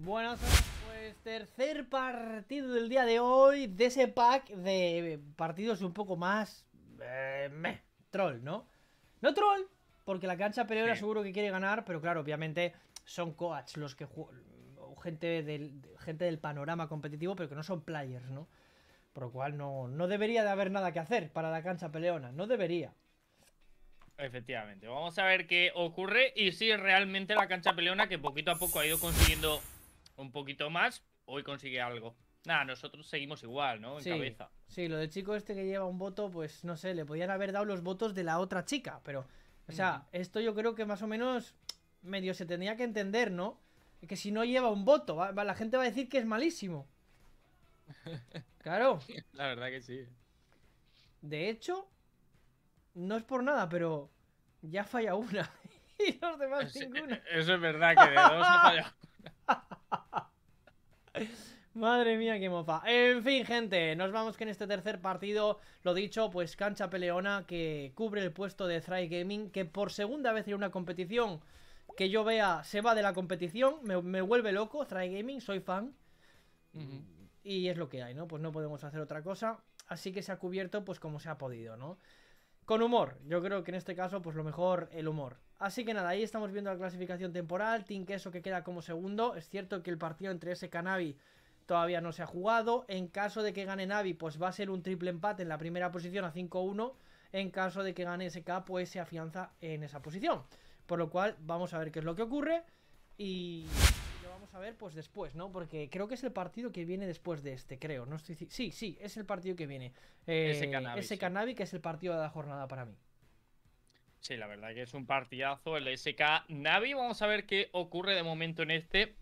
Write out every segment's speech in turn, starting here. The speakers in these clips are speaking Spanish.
Bueno, pues tercer partido del día de hoy de ese pack de partidos un poco más eh, troll, ¿no? No troll, porque la cancha peleona seguro que quiere ganar, pero claro, obviamente son coach los que gente del, gente del panorama competitivo, pero que no son players, ¿no? Por lo cual no, no debería de haber nada que hacer para la cancha peleona, no debería. Efectivamente, vamos a ver qué ocurre y si realmente la cancha peleona que poquito a poco ha ido consiguiendo un poquito más, hoy consigue algo. Nada, nosotros seguimos igual, ¿no? En cabeza. Sí, lo del chico este que lleva un voto, pues no sé, le podían haber dado los votos de la otra chica, pero. O sea, esto yo creo que más o menos medio se tenía que entender, ¿no? Que si no lleva un voto, la gente va a decir que es malísimo. Claro. La verdad que sí. De hecho, no es por nada, pero ya falla una. y los demás ninguna. Eso es verdad, que de dos no falla Madre mía, qué mofa. En fin, gente, nos vamos que en este tercer partido. Lo dicho, pues cancha peleona que cubre el puesto de Thry Gaming, que por segunda vez en una competición que yo vea se va de la competición. Me, vuelve loco, Thry Gaming, soy fan. Y es lo que hay, ¿no? Pues no podemos hacer otra cosa. Así que se ha cubierto, pues como se ha podido, ¿no? Con humor. Yo creo que en este caso, pues lo mejor, el humor. Así que nada, ahí estamos viendo la clasificación temporal, Team eso que queda como segundo, es cierto que el partido entre ese Canavi todavía no se ha jugado, en caso de que gane Navi pues va a ser un triple empate en la primera posición a 5-1, en caso de que gane SK pues se afianza en esa posición, por lo cual vamos a ver qué es lo que ocurre y lo vamos a ver pues después, ¿no? Porque creo que es el partido que viene después de este, creo, no estoy... Sí, sí, es el partido que viene, Ese SK eh, Ese que es el partido de la jornada para mí. Sí, la verdad que es un partidazo el SK Navi. Vamos a ver qué ocurre de momento en este.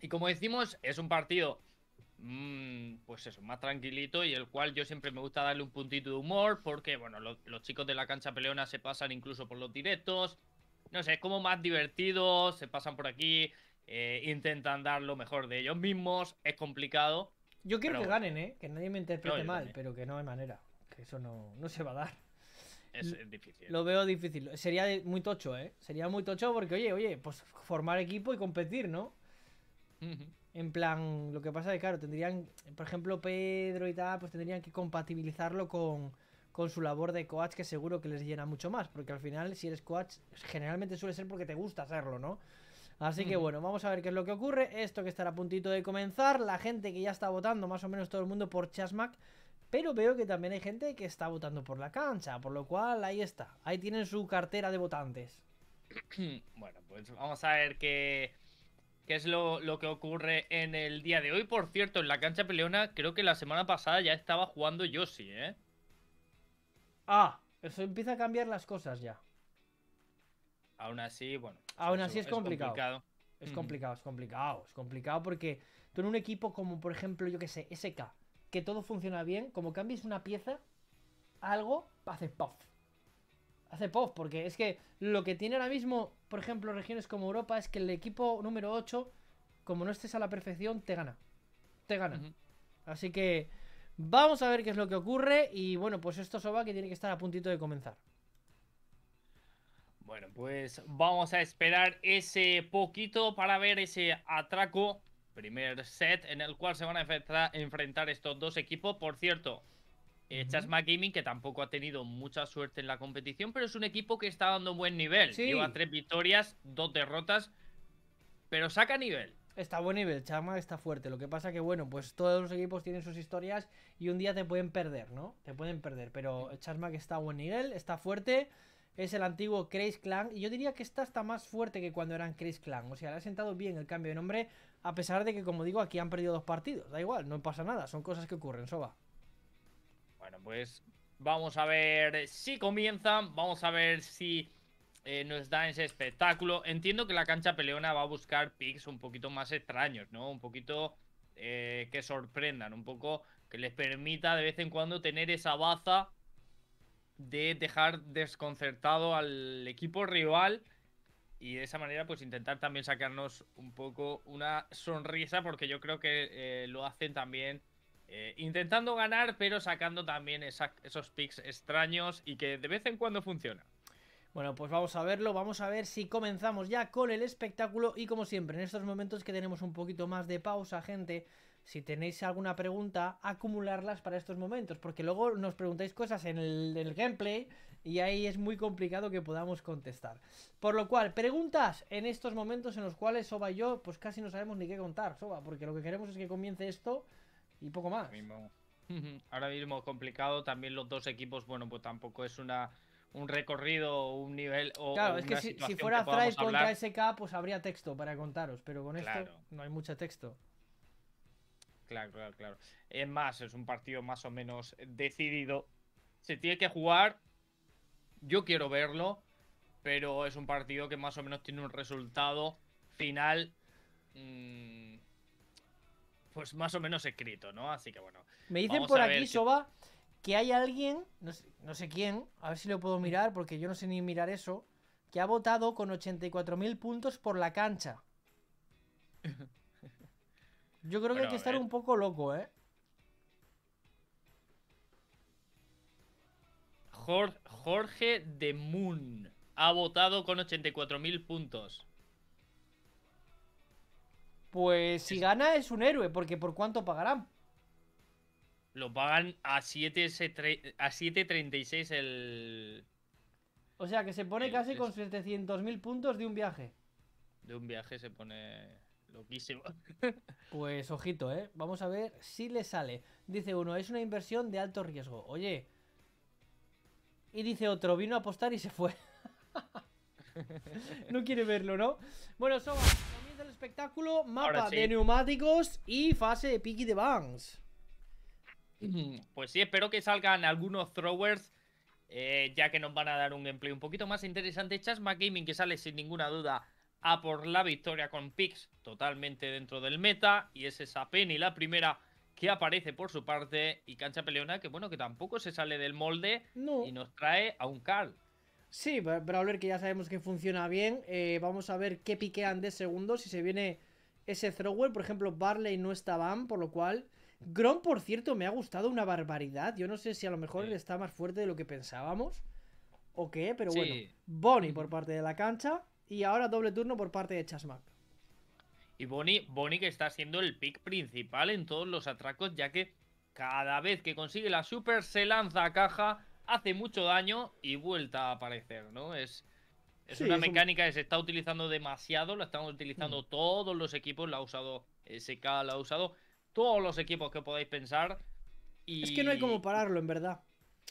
Y como decimos, es un partido, mm, pues eso, más tranquilito y el cual yo siempre me gusta darle un puntito de humor porque, bueno, los chicos de la cancha peleona se pasan incluso por los directos. No sé, es como más divertido, se pasan por aquí, eh, intentan dar lo mejor de ellos mismos, es complicado. Yo quiero que ganen, ¿eh? Que nadie me interprete mal, pero que no hay manera. Que eso no se va a dar es, difícil. Lo veo difícil. Sería muy tocho, ¿eh? Sería muy tocho porque, oye, oye, pues formar equipo y competir, ¿no? En plan, lo que pasa es que, claro, tendrían, por ejemplo, Pedro y tal, pues tendrían que compatibilizarlo con, con su labor de coach, que seguro que les llena mucho más, porque al final, si eres coach, generalmente suele ser porque te gusta hacerlo, ¿no? Así que bueno, vamos a ver qué es lo que ocurre. Esto que estará a puntito de comenzar. La gente que ya está votando, más o menos todo el mundo, por Chasmac, pero veo que también hay gente que está votando por la cancha, por lo cual ahí está. Ahí tienen su cartera de votantes. Bueno, pues vamos a ver qué, qué es lo, que ocurre en el día de hoy. Por cierto, en la cancha peleona, creo que la semana pasada ya estaba jugando Yoshi, ¿eh? Ah, eso empieza a cambiar las cosas ya. Aún así, bueno. Aún así es, complicado. Es complicado, es complicado, es complicado porque tú en un equipo como por ejemplo, yo qué sé, SK, que todo funciona bien, como cambies una pieza, algo hace pof Hace pof, porque es que lo que tiene ahora mismo, por ejemplo, regiones como Europa, es que el equipo número 8, como no estés a la perfección, te gana. Te gana. Así que vamos a ver qué es lo que ocurre. Y bueno, pues esto soba que tiene que estar a puntito de comenzar. Bueno, pues vamos a esperar ese poquito para ver ese atraco primer set en el cual se van a enfrentar estos dos equipos. Por cierto, eh, Chasma Gaming, que tampoco ha tenido mucha suerte en la competición, pero es un equipo que está dando un buen nivel. Lleva tres victorias, dos derrotas, pero saca nivel. Está buen nivel, Chasma está fuerte. Lo que pasa que, bueno, pues todos los equipos tienen sus historias y un día te pueden perder, ¿no? Te pueden perder, pero Chasma que está a buen nivel, está fuerte. Es el antiguo Craze Clan y yo diría que está hasta más fuerte que cuando eran Craze Clan. O sea, le ha sentado bien el cambio de nombre a pesar de que, como digo, aquí han perdido dos partidos. Da igual, no pasa nada. Son cosas que ocurren, Soba. Bueno, pues vamos a ver si comienzan. Vamos a ver si eh, nos dan ese espectáculo. Entiendo que la cancha peleona va a buscar picks un poquito más extraños, ¿no? Un poquito eh, que sorprendan. Un poco que les permita de vez en cuando tener esa baza de dejar desconcertado al equipo rival y de esa manera pues intentar también sacarnos un poco una sonrisa porque yo creo que eh, lo hacen también eh, intentando ganar pero sacando también esos picks extraños y que de vez en cuando funciona. Bueno, pues vamos a verlo, vamos a ver si comenzamos ya con el espectáculo y como siempre, en estos momentos que tenemos un poquito más de pausa, gente, si tenéis alguna pregunta, acumularlas para estos momentos, porque luego nos preguntáis cosas en el gameplay y ahí es muy complicado que podamos contestar. Por lo cual, preguntas en estos momentos en los cuales Soba y yo pues casi no sabemos ni qué contar, Soba, porque lo que queremos es que comience esto y poco más. Ahora mismo, complicado, también los dos equipos, bueno, pues tampoco es una un recorrido un nivel Claro, es que si, fuera Thrive contra SK, pues habría texto para contaros, pero con esto no hay mucho texto. Claro, claro, claro. Es más, es un partido más o menos decidido. Se tiene que jugar yo quiero verlo, pero es un partido que más o menos tiene un resultado final. Mm, pues más o menos escrito, ¿no? Así que bueno. Me dicen por aquí, Soba, que hay alguien, no sé, quién, a ver si lo puedo mirar, porque yo no sé ni mirar eso, que ha votado con 84.000 puntos por la cancha. Yo creo que hay que estar eh. un poco loco, ¿eh? Jorge de Moon ha votado con 84.000 puntos. Pues si gana es un héroe, porque ¿por cuánto pagarán? Lo pagan a 7.36 a el... O sea que se pone casi con 700.000 puntos de un viaje. De un viaje se pone loquísimo. pues ojito, ¿eh? Vamos a ver si le sale. Dice uno, es una inversión de alto riesgo. Oye, y dice otro, vino a apostar y se fue. no quiere verlo, ¿no? Bueno, Soba, comienza el espectáculo, mapa de neumáticos y fase de Piggy de bans Pues sí, espero que salgan algunos throwers, eh, ya que nos van a dar un empleo un poquito más interesante. Chasma Gaming, que sale sin ninguna duda a por la victoria con Pix, totalmente dentro del meta, y es esa Penny la primera que aparece por su parte y Cancha Peleona, que bueno, que tampoco se sale del molde y nos trae a un Carl. Sí, Brawler que ya sabemos que funciona bien. Eh, vamos a ver qué piquean de segundos. Si se viene ese thrower, por ejemplo, Barley no está por lo cual. Grom, por cierto, me ha gustado una barbaridad. Yo no sé si a lo mejor él está más fuerte de lo que pensábamos o qué, pero bueno. Bonnie por parte de la cancha y ahora doble turno por parte de Chasmac. Y Bonnie, Bonnie que está siendo el pick principal en todos los atracos, ya que cada vez que consigue la super se lanza a caja, hace mucho daño y vuelta a aparecer, ¿no? Es, es una mecánica que se está utilizando demasiado, la estamos utilizando mm. todos los equipos, la ha usado SK, la ha usado todos los equipos que podáis pensar. Y... Es que no hay como pararlo, en verdad.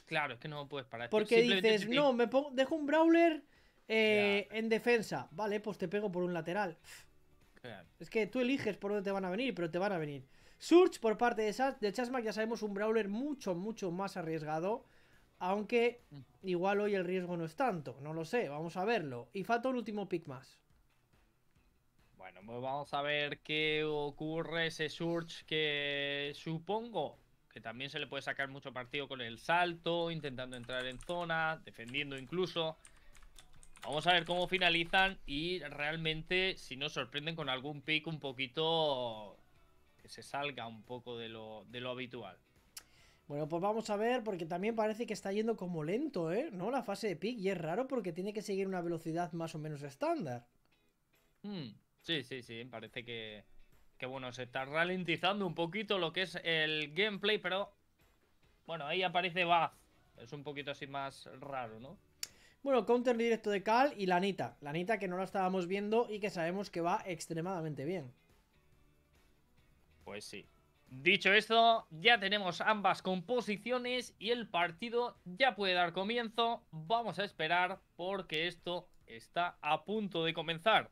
Claro, es que no puedes parar. Porque dices, no, me pongo, dejo un brawler eh, en defensa. Vale, pues te pego por un lateral. Es que tú eliges por dónde te van a venir, pero te van a venir. Surge por parte de, esas de Chasmac, ya sabemos, un brawler mucho, mucho más arriesgado. Aunque mm. igual hoy el riesgo no es tanto, no lo sé, vamos a verlo. Y falta un último pick más. Bueno, pues vamos a ver qué ocurre ese Surge que supongo que también se le puede sacar mucho partido con el salto, intentando entrar en zona, defendiendo incluso. Vamos a ver cómo finalizan y realmente si nos sorprenden con algún pick un poquito que se salga un poco de lo, habitual. Bueno, pues vamos a ver, porque también parece que está yendo como lento, ¿eh? ¿No? La fase de pick, y es raro porque tiene que seguir una velocidad más o menos estándar. Hmm, sí, sí, sí, parece que, que, bueno, se está ralentizando un poquito lo que es el gameplay, pero bueno, ahí aparece bath Es un poquito así más raro, ¿no? Bueno, counter directo de Cal y Lanita. Lanita que no la estábamos viendo y que sabemos que va extremadamente bien. Pues sí. Dicho esto, ya tenemos ambas composiciones y el partido ya puede dar comienzo. Vamos a esperar porque esto está a punto de comenzar.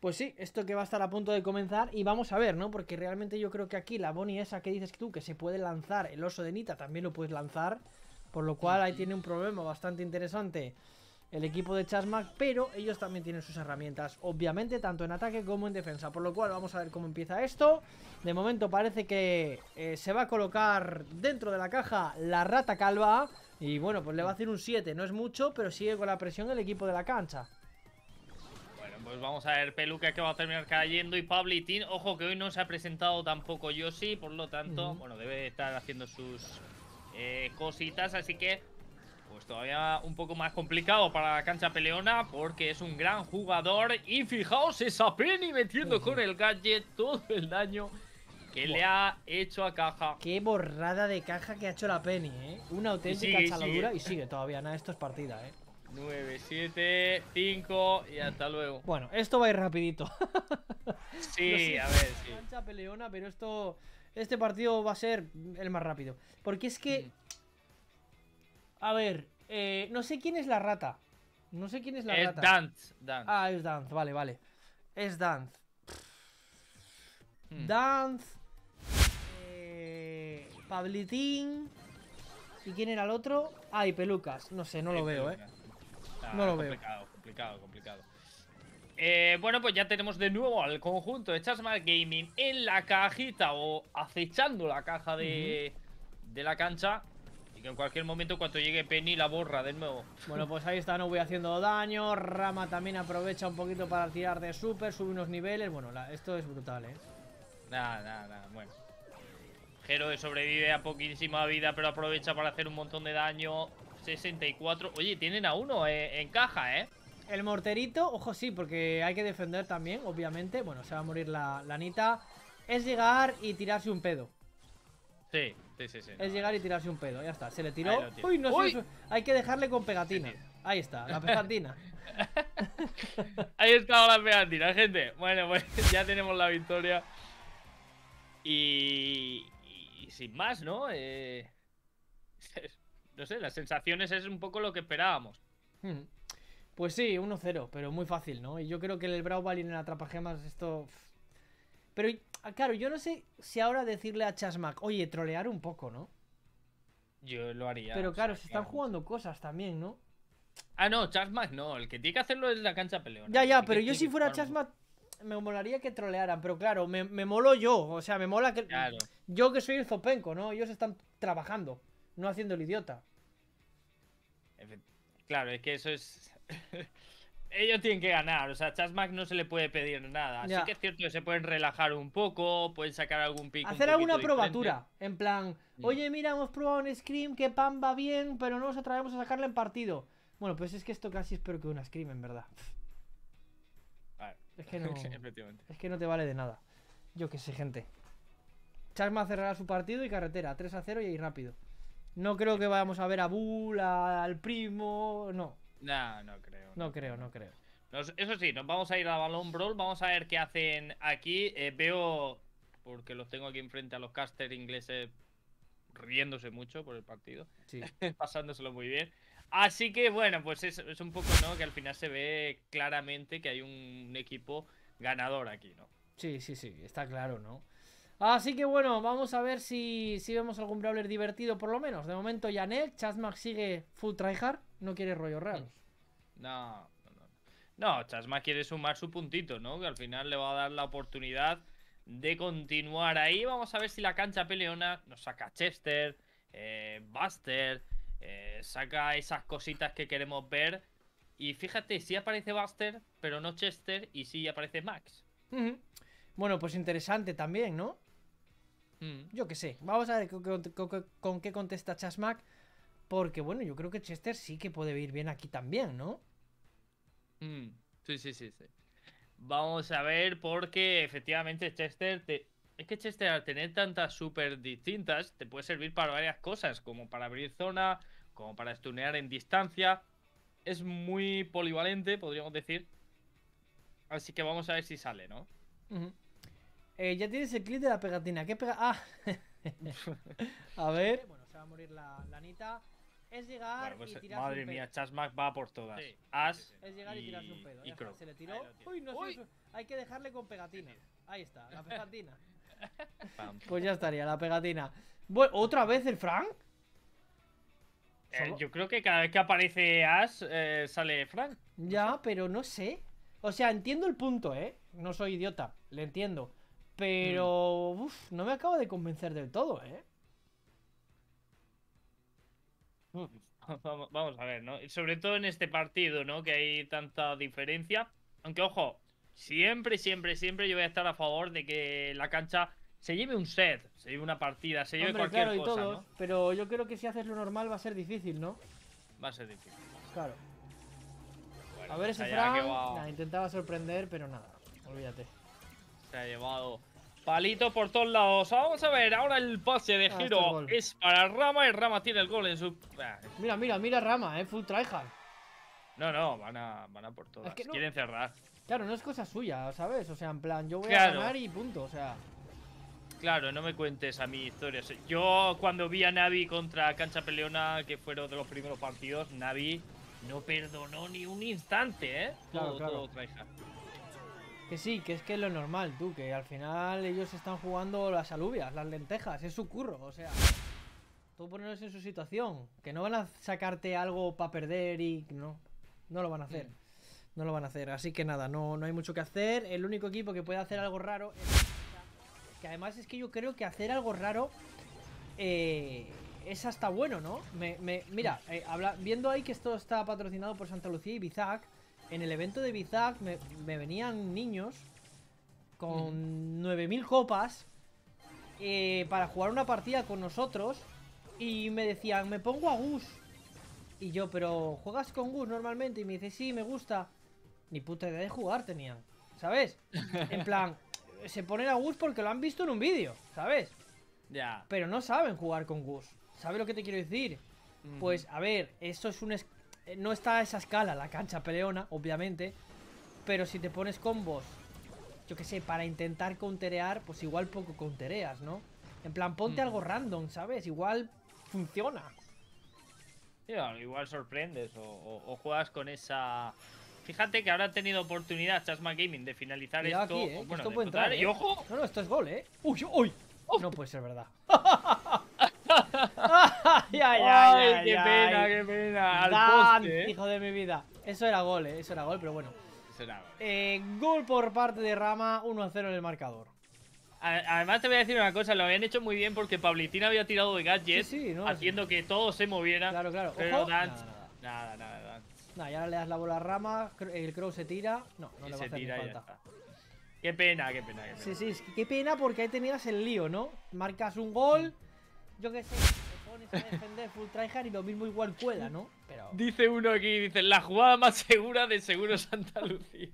Pues sí, esto que va a estar a punto de comenzar y vamos a ver, ¿no? Porque realmente yo creo que aquí la Bonnie esa que dices tú, que se puede lanzar, el oso de Nita también lo puedes lanzar. Por lo cual ahí tiene un problema bastante interesante el equipo de Chasmac, pero ellos también tienen sus herramientas, obviamente, tanto en ataque como en defensa. Por lo cual, vamos a ver cómo empieza esto. De momento parece que eh, se va a colocar dentro de la caja la rata calva. Y bueno, pues le va a hacer un 7, no es mucho, pero sigue con la presión el equipo de la cancha. Bueno, pues vamos a ver Peluca que va a terminar cayendo y Pablitín. Ojo que hoy no se ha presentado tampoco Yoshi, por lo tanto, bueno, debe estar haciendo sus eh, cositas, así que pues todavía un poco más complicado para la cancha peleona porque es un gran jugador y fijaos esa Penny metiendo con el gadget todo el daño que le ha hecho a Caja. Qué borrada de caja que ha hecho la Penny, ¿eh? Una auténtica chaladura y sigue todavía, nada, esto es partida, ¿eh? 9, 7, 5 y hasta luego. Bueno, esto va a ir rapidito. sí, a ver. Cancha peleona, pero esto este partido va a ser el más rápido. Porque es que... A ver, eh, no sé quién es la rata. No sé quién es la es rata. Dance, Dance. Ah, es Dance, vale, vale. Es Dance. Hmm. Dance. Eh, Pablitín. ¿Y quién era el otro? Ah, Pelucas. No sé, no lo veo, eh. Ah, no lo veo. Complicado, complicado, complicado. Eh, bueno, pues ya tenemos de nuevo al conjunto de Chasmar Gaming en la cajita o acechando la caja de, la cancha. Y que en cualquier momento, cuando llegue Penny, la borra de nuevo. Bueno, pues ahí está no voy haciendo daño. Rama también aprovecha un poquito para tirar de super, sube unos niveles. Bueno, esto es brutal, ¿eh? Nada, nada, nada. Bueno. Hero sobrevive a poquísima vida, pero aprovecha para hacer un montón de daño. 64. Oye, tienen a uno eh, en caja, ¿eh? El morterito, ojo sí, porque hay que defender también, obviamente. Bueno, se va a morir la, Anita. Es llegar y tirarse un pedo. Sí, sí, sí. es llegar y tirarse un pedo, ya está. Se le tiró. Uy, no Sé, Hay que dejarle con pegatina. Ahí está, la pegatina. Ahí está la pegatina, gente. Bueno, pues ya tenemos la victoria. Y, sin más, ¿no? Eh... no sé, las sensaciones es un poco lo que esperábamos. Hmm. Pues sí, 1-0, pero muy fácil, ¿no? Y yo creo que el Brawl y en el más esto... Pero ah, claro, yo no sé si ahora decirle a Chasmac, oye, trolear un poco, ¿no? Yo lo haría. Pero claro, se están jugando cosas también, ¿no? Ah, no, Chasmac no, el que tiene que hacerlo es la cancha peleona. Ya, ya, pero yo si fuera Chasmac me molaría que trolearan, pero claro, me, me molo yo, o sea, me mola que... Yo que soy el zopenco, ¿no? Ellos están trabajando, no haciendo el idiota. Claro, es que eso es ellos tienen que ganar, o sea, no se le puede pedir nada. Así que es cierto que se pueden relajar un poco, pueden sacar algún pico. Hacer alguna probatura, en plan, mm. oye, mira, hemos probado un Scream que Pan va bien, pero no nos atrevemos a sacarle en partido. Bueno, pues es que esto casi espero que una Scream, en verdad. Es que no. es que no te vale de nada. Yo que sé, gente. Chasmac cerrará su partido y carretera, 3 a 0 y ahí rápido. No creo que vayamos a ver a Bull, al primo, no. No, no creo. No, creo, no creo. eso sí, nos vamos a ir a Balón Brawl. Vamos a ver qué hacen aquí. Eh, veo, porque los tengo aquí enfrente a los casters ingleses riéndose mucho por el partido. Sí. Pasándoselo muy bien. Así que bueno, pues es, es, un poco, ¿no? Que al final se ve claramente que hay un equipo ganador aquí, ¿no? Sí, sí, sí, está claro, ¿no? Así que bueno, vamos a ver si, vemos algún brawler divertido por lo menos. De momento él, Chasmax sigue full tryhard, no quiere rollo real. No, no, no. Chasmax quiere sumar su puntito, ¿no? Que al final le va a dar la oportunidad de continuar ahí. Vamos a ver si la cancha peleona nos saca Chester, eh, Buster, eh, saca esas cositas que queremos ver. Y fíjate, sí aparece Buster, pero no Chester, y sí aparece Max. Bueno, pues interesante también, ¿no? Mm. Yo qué sé. Vamos a ver con, qué contesta Chasmac. Porque bueno, yo creo que Chester sí que puede ir bien aquí también, ¿no? Mm. Sí, sí, sí, sí. Vamos a ver, porque efectivamente Chester Es que Chester al tener tantas super distintas te puede servir para varias cosas, como para abrir zona, como para stunear en distancia. Es muy polivalente, podríamos decir. Así que vamos a ver si sale, ¿no? Eh, ya tienes el clip de la pegatina. ¿Qué pega? Ah. a ver. Bueno, se va a morir la, Anita. Es llegar pues, y eh, tirarse Madre mía, Chasmac va por todas. Ash As. es llegar y, tirarse un pedo. Se le tiró. Uy, no Hay que dejarle con pegatina. Ahí está, la pegatina. pues ya estaría, la pegatina. Bueno, ¿otra vez el Frank? Eh, yo creo que cada vez que aparece Ash eh, sale Frank. Ya, pero no sé. O sea, entiendo el punto, ¿eh? No soy idiota, le entiendo. Pero, mm. uff, no me acaba de convencer del todo, ¿eh? Vamos a ver, ¿no? Sobre todo en este partido, ¿no? Que hay tanta diferencia. Aunque, ojo, siempre, siempre, siempre yo voy a estar a favor de que la cancha se lleve un set, se lleve una partida, se lleve cualquier cosa, Pero yo creo que si haces lo normal va a ser difícil, ¿no? Va a ser difícil. Claro. a ver ese Frank. intentaba sorprender, pero nada, olvídate. Se ha llevado Palito por todos lados. Vamos a ver, ahora el pase de ah, giro este es, para Rama y Rama tiene el gol en su... Ah. Mira, mira, mira Rama, eh, full tryhard. No, no, van a, por todas. Quieren cerrar. Claro, no es cosa suya, ¿sabes? O sea, en plan, yo voy a ganar y punto, o sea... Claro, no me cuentes a mi historia Yo cuando vi a Navi contra Cancha Peleona, que fueron de los primeros partidos, Navi no perdonó ni un instante, ¿eh? Claro, todo, claro. todo que sí, que es que es lo normal, tú, que al final ellos están jugando las alubias, las lentejas, es su curro, o sea. Tú ponerlos en su situación, que no van a sacarte algo para perder y no, no lo van a hacer. Mm. No lo van a hacer, así que nada, no, no hay mucho que hacer. El único equipo que puede hacer algo raro es... Que además es que yo creo que hacer algo raro eh, es hasta bueno, ¿no? Me, mira, eh, habla, viendo ahí que esto está patrocinado por Santa Lucía y Bizac, en el evento de Bizak me, venían niños con 9000 mm. copas eh, para jugar una partida con nosotros y me decían, me pongo a Gus. Y yo, pero ¿juegas con Gus normalmente? Y me dice, sí, me gusta. Ni puta idea de jugar tenían, ¿sabes? En plan, se ponen a Gus porque lo han visto en un vídeo, ¿sabes? Ya. Pero no saben jugar con Gus. ¿Sabes lo que te quiero decir? Pues, a ver, eso es un, eh, no está a esa escala la cancha peleona, obviamente. Pero si te pones combos, yo que sé, para intentar counterear, pues igual poco countereas, ¿no? En plan, ponte mm. algo random, ¿sabes? Igual funciona. igual sorprendes o, juegas con esa... Fíjate que ahora ha tenido oportunidad Chasma Gaming de finalizar ¿eh? esto. bueno, esto puede entrar, Y ¿eh? ojo. No, no, esto es gol, ¿eh? Uy, uy. No puede ser verdad. ay, ay, ay, qué pena, qué pena. Dan, ¿eh? hijo de mi vida. Eso era gol, eh. eso era gol, pero bueno. Eso era gol. Eh, gol por parte de Rama, 1-0 en el marcador. Además te voy a decir una cosa, lo habían hecho muy bien porque Pablitina había tirado de Gadget haciendo que todo se moviera. Claro, claro. Pero nada, nada, nada. y ahora le das la bola a Rama, el Crow se tira. No, no le va a hacer falta. Qué pena, qué pena, qué pena. Sí, sí, qué pena porque ahí tenías el lío, ¿no? Marcas un gol, yo qué sé defender full tryhard y lo mismo igual cuela ¿no? Dice uno aquí, dice, la jugada más segura de Seguro Santa Lucía.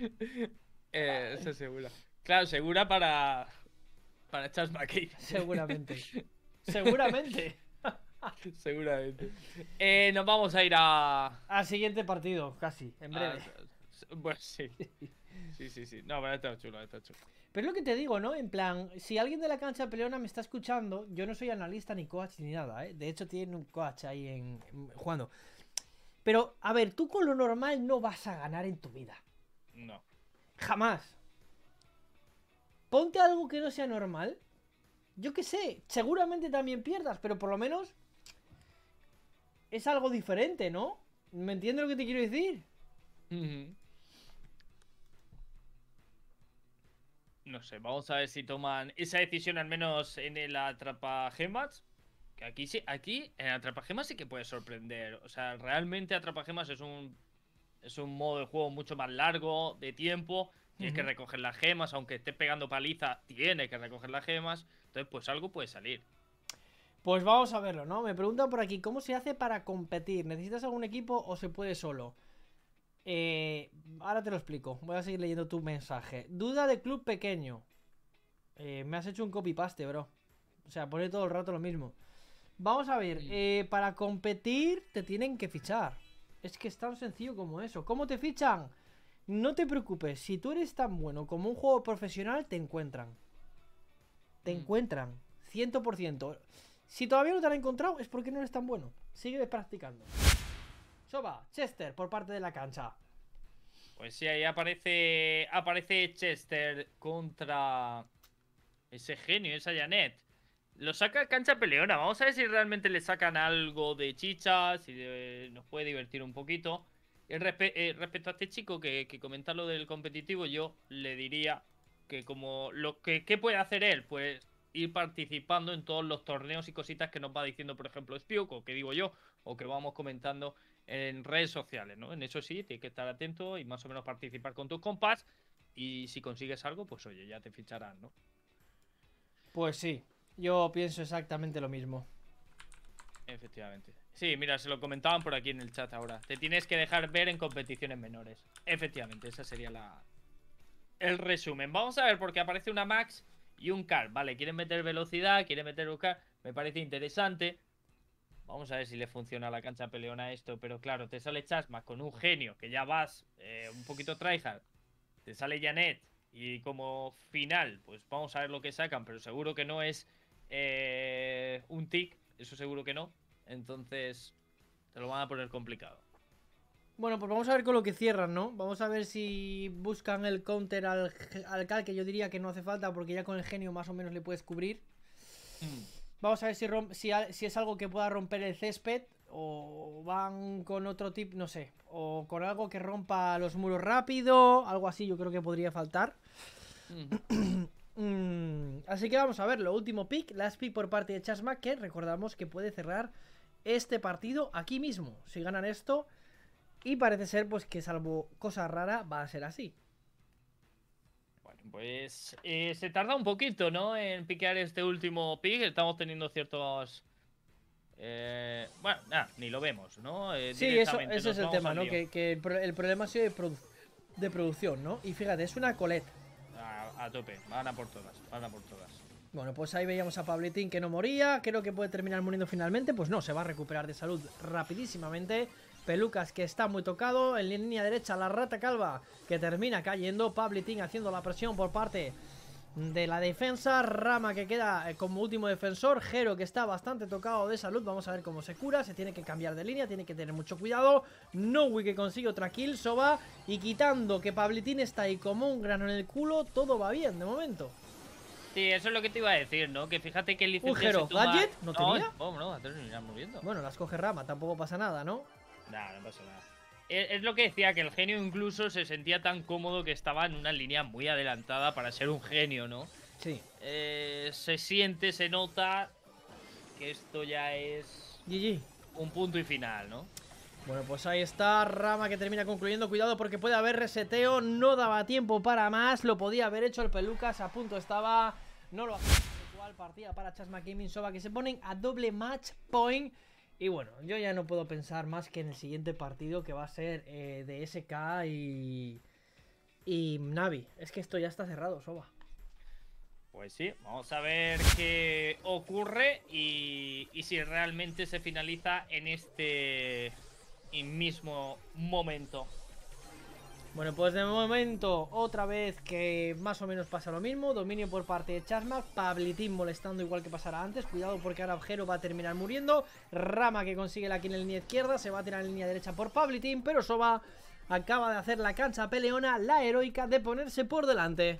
eh, segura. Claro, segura para... Para McKay. Seguramente. Seguramente. Seguramente. Eh, nos vamos a ir a... Al siguiente partido, casi, en ah, breve. sí. Sí, sí, sí. No, pero está chulo, está chulo. Pero es lo que te digo, ¿no? En plan, si alguien de la cancha peleona me está escuchando, yo no soy analista ni coach ni nada, ¿eh? De hecho, tienen un coach ahí en, jugando. Pero, a ver, tú con lo normal no vas a ganar en tu vida. No. Jamás. Ponte algo que no sea normal. Yo qué sé, seguramente también pierdas, pero por lo menos es algo diferente, ¿no? ¿Me entiendes lo que te quiero decir? no sé, vamos a ver si toman esa decisión al menos en el atrapa gemas Que aquí sí, aquí en atrapa gemas sí que puede sorprender. O sea, realmente Gemas es un es un modo de juego mucho más largo de tiempo. Tienes que recoger las gemas, aunque esté pegando paliza, tiene que recoger las gemas. Entonces, pues algo puede salir. Pues vamos a verlo, ¿no? Me preguntan por aquí, ¿cómo se hace para competir? ¿Necesitas algún equipo o se puede solo? Eh, ahora te lo explico. Voy a seguir leyendo tu mensaje. Duda de club pequeño. Eh, me has hecho un copy-paste, bro. O sea, pone todo el rato lo mismo. Vamos a ver. Eh, para competir te tienen que fichar. Es que es tan sencillo como eso. ¿Cómo te fichan? No te preocupes. Si tú eres tan bueno como un juego profesional, te encuentran. Te mm. encuentran. 100%. Si todavía no te han encontrado, es porque no eres tan bueno. Sigue practicando. Soba, Chester, por parte de la cancha. Pues sí, ahí aparece, aparece Chester contra ese genio, esa Janet. Lo saca cancha peleona. Vamos a ver si realmente le sacan algo de chicha, si eh, nos puede divertir un poquito. Eh, respecto a este chico que, que comenta lo del competitivo, yo le diría que como lo que ¿qué puede hacer él, pues ir participando en todos los torneos y cositas que nos va diciendo, por ejemplo, Spiuk, que digo yo, o que vamos comentando en redes sociales, ¿no? En eso sí, tienes que estar atento y más o menos participar con tus compas. Y si consigues algo, pues oye, ya te ficharán, ¿no? Pues sí, yo pienso exactamente lo mismo. Efectivamente. Sí, mira, se lo comentaban por aquí en el chat ahora. Te tienes que dejar ver en competiciones menores. Efectivamente, esa sería la. El resumen. Vamos a ver, porque aparece una Max y un Car. Vale, quieren meter velocidad, quieren meter un Me parece interesante vamos a ver si le funciona a la cancha peleona esto, pero claro, te sale Chasma con un genio, que ya vas eh, un poquito tryhard, te sale Janet, y como final, pues vamos a ver lo que sacan, pero seguro que no es eh, un tick, eso seguro que no, entonces te lo van a poner complicado. Bueno, pues vamos a ver con lo que cierran, ¿no? Vamos a ver si buscan el counter al, al Cal, que yo diría que no hace falta porque ya con el genio más o menos le puedes cubrir. Mm. Vamos a ver si, es algo que pueda romper el césped o van con otro tip, no sé, o con algo que rompa los muros rápido, algo así yo creo que podría faltar. Mm. Mm, así que vamos a ver, lo último pick, last pick por parte de Chasma que recordamos que puede cerrar este partido aquí mismo, si ganan esto y parece ser pues que salvo cosa rara va a ser así. Pues eh, se tarda un poquito, ¿no? En piquear este último pick. Estamos teniendo ciertos. Eh, bueno, nada, ni lo vemos, ¿no? Eh, sí, eso, es el tema, ¿no? Que, el, problema ha sido de, de, producción, ¿no? Y fíjate, es una coleta. A, tope, van a por todas, van a por todas. Bueno, pues ahí veíamos a Pabletín que no moría. Creo que puede terminar muriendo finalmente. Pues no, se va a recuperar de salud rapidísimamente. Pelucas que está muy tocado, en línea derecha la Rata Calva que termina cayendo, Pablitín haciendo la presión por parte de la defensa, Rama que queda eh, como último defensor, Jero que está bastante tocado de salud, vamos a ver cómo se cura, se tiene que cambiar de línea, tiene que tener mucho cuidado, Nowi que consigue otra kill, Soba, y quitando que Pablitín está ahí como un grano en el culo, todo va bien de momento. Sí, eso es lo que te iba a decir, ¿no? Que fíjate que el licenciado. ¿Un Gadget? ¿No tenía? No, no, no, Bueno, las coge Rama, tampoco pasa nada, ¿no? Es, lo que decía, que el genio incluso se sentía tan cómodo que estaba en una línea muy adelantada para ser un genio, ¿no? Sí. Eh, se siente, se nota que esto ya es... Un punto y final, ¿no? Bueno, pues ahí está, Rama que termina concluyendo Cuidado porque puede haber reseteo, no daba tiempo para más Lo podía haber hecho el Pelucas, a punto estaba No lo ha partida para Chasma Gaming Soba Que se ponen a doble match point y bueno, yo ya no puedo pensar más que en el siguiente partido que va a ser eh, de SK y, y Navi. Es que esto ya está cerrado, Soba. Pues sí, vamos a ver qué ocurre y, y si realmente se finaliza en este mismo momento. Bueno, pues de momento, otra vez que más o menos pasa lo mismo. Dominio por parte de Chasma, Pablitín molestando igual que pasara antes. Cuidado porque ahora Abjero va a terminar muriendo. Rama que consigue la aquí en la línea izquierda, se va a tirar en línea derecha por Pablitín, pero Soba acaba de hacer la cancha peleona, la heroica de ponerse por delante.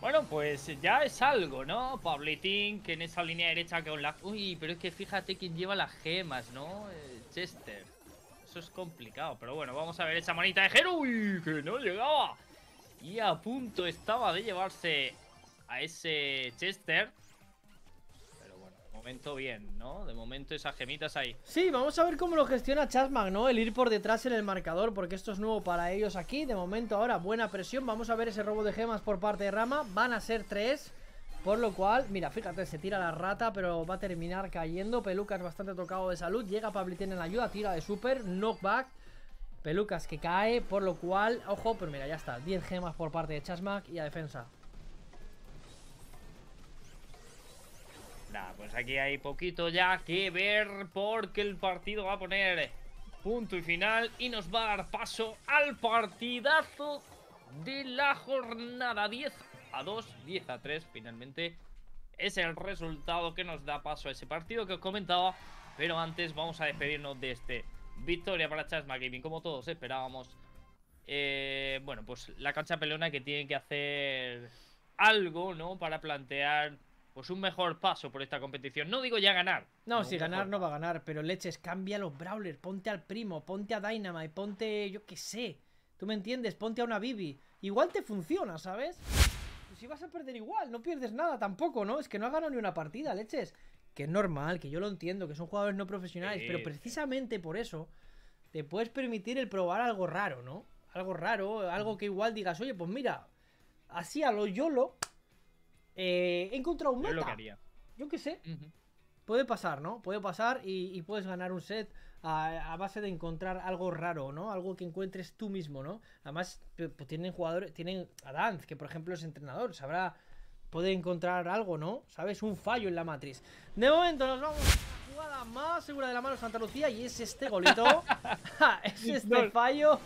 Bueno, pues ya es algo, ¿no? Pablitín, que en esa línea derecha que con la... Uy, pero es que fíjate quién lleva las gemas, ¿no? Eh, Chester. Eso es complicado, pero bueno, vamos a ver esa manita de Gero. Que no llegaba. Y a punto estaba de llevarse a ese Chester. Pero bueno, de momento bien, ¿no? De momento esas gemitas ahí. Sí, vamos a ver cómo lo gestiona Chasmag, ¿no? El ir por detrás en el marcador, porque esto es nuevo para ellos aquí. De momento ahora, buena presión. Vamos a ver ese robo de gemas por parte de Rama. Van a ser tres. Por lo cual, mira, fíjate, se tira la rata, pero va a terminar cayendo. Pelucas bastante tocado de salud. Llega Pablitín en la ayuda, tira de super, knockback. Pelucas que cae, por lo cual, ojo, pero mira, ya está. 10 gemas por parte de Chasmac y a defensa. Nada, pues aquí hay poquito ya que ver porque el partido va a poner punto y final y nos va a dar paso al partidazo de la jornada 10 a 2, 10 a 3 finalmente. Es el resultado que nos da paso a ese partido que os comentaba. Pero antes vamos a despedirnos de este victoria para Chasma Gaming, como todos esperábamos. Eh, bueno, pues la cancha pelona que tiene que hacer algo, ¿no? Para plantear pues un mejor paso por esta competición. No digo ya ganar. No, si ganar no va a ganar, pero leches, cambia los Brawlers, ponte al primo, ponte a Dynamite, ponte, yo qué sé. ¿Tú me entiendes? Ponte a una Bibi. Igual te funciona, ¿sabes? si vas a perder igual, no pierdes nada tampoco, ¿no? Es que no ha ganado ni una partida, leches. Que es normal, que yo lo entiendo, que son jugadores no profesionales, pero precisamente por eso te puedes permitir el probar algo raro, ¿no? Algo raro, algo que igual digas, oye, pues mira, así a lo YOLO eh, he encontrado un meta. Yo, lo que yo qué sé. Puede pasar, ¿no? Puede pasar y, y puedes ganar un set a, base de encontrar algo raro, ¿no? Algo que encuentres tú mismo, ¿no? Además, pues tienen jugadores, tienen a Danz, que por ejemplo es entrenador, sabrá poder encontrar algo, ¿no? ¿Sabes? Un fallo en la matriz. De momento nos vamos a la jugada más segura de la mano de Santa Lucía y es este golito. es este fallo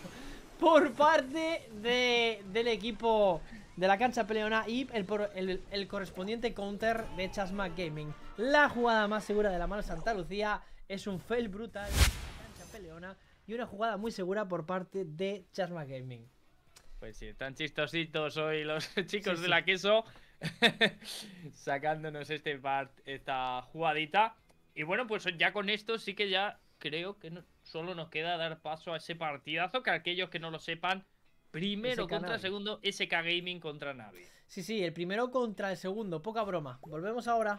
por parte del equipo de la cancha peleona y el, el, correspondiente counter de Chasma Gaming. La jugada más segura de la mano De Santa Lucía es un fail brutal, cancha peleona y una jugada muy segura por parte de Charma Gaming. Pues sí, tan chistositos hoy los chicos de la queso sacándonos este part, esta jugadita. Y bueno, pues ya con esto sí que ya creo que solo nos queda dar paso a ese partidazo que aquellos que no lo sepan, primero contra segundo, SK Gaming contra Navi. Sí, sí, el primero contra el segundo, poca broma. Volvemos ahora.